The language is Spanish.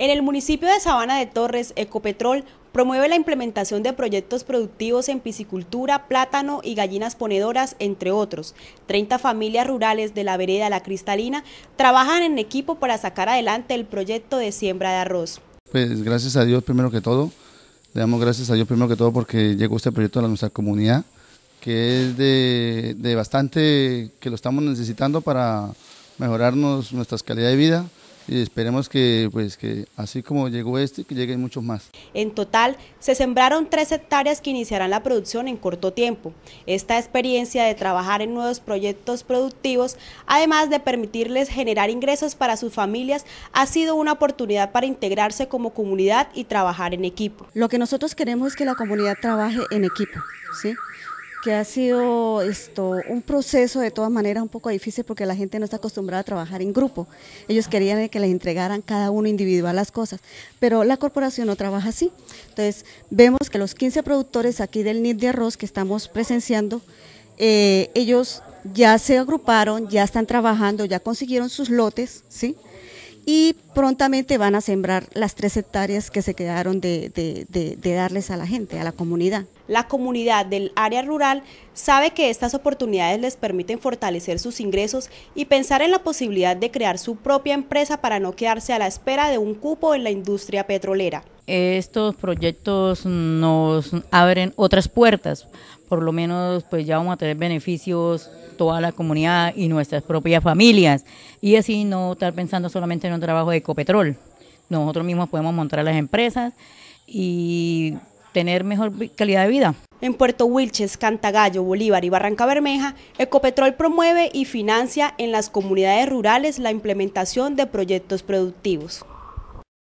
En el municipio de Sabana de Torres, Ecopetrol promueve la implementación de proyectos productivos en piscicultura, plátano y gallinas ponedoras, entre otros. 30 familias rurales de la vereda La Cristalina trabajan en equipo para sacar adelante el proyecto de siembra de arroz. Pues gracias a Dios primero que todo, le damos gracias a Dios primero que todo porque llegó este proyecto a nuestra comunidad, que es de, bastante, que lo estamos necesitando para mejorarnos nuestras calidad de vida, y esperemos que, pues, que así como llegó este, que lleguen muchos más. En total, se sembraron tres hectáreas que iniciarán la producción en corto tiempo. Esta experiencia de trabajar en nuevos proyectos productivos, además de permitirles generar ingresos para sus familias, ha sido una oportunidad para integrarse como comunidad y trabajar en equipo. Lo que nosotros queremos es que la comunidad trabaje en equipo, ¿sí? que ha sido esto un proceso de todas maneras un poco difícil porque la gente no está acostumbrada a trabajar en grupo. Ellos querían que les entregaran cada uno individual las cosas, pero la corporación no trabaja así. Entonces, vemos que los 15 productores aquí del NID de arroz que estamos presenciando, eh, ellos ya se agruparon, ya están trabajando, ya consiguieron sus lotes, ¿sí? y prontamente van a sembrar las tres hectáreas que se quedaron de, darles a la gente, a la comunidad. La comunidad del área rural sabe que estas oportunidades les permiten fortalecer sus ingresos y pensar en la posibilidad de crear su propia empresa para no quedarse a la espera de un cupo en la industria petrolera estos proyectos nos abren otras puertas, por lo menos pues ya vamos a tener beneficios toda la comunidad y nuestras propias familias y así no estar pensando solamente en un trabajo de Ecopetrol. Nosotros mismos podemos montar las empresas y tener mejor calidad de vida. En Puerto Wilches, Cantagallo, Bolívar y Barranca Bermeja, Ecopetrol promueve y financia en las comunidades rurales la implementación de proyectos productivos.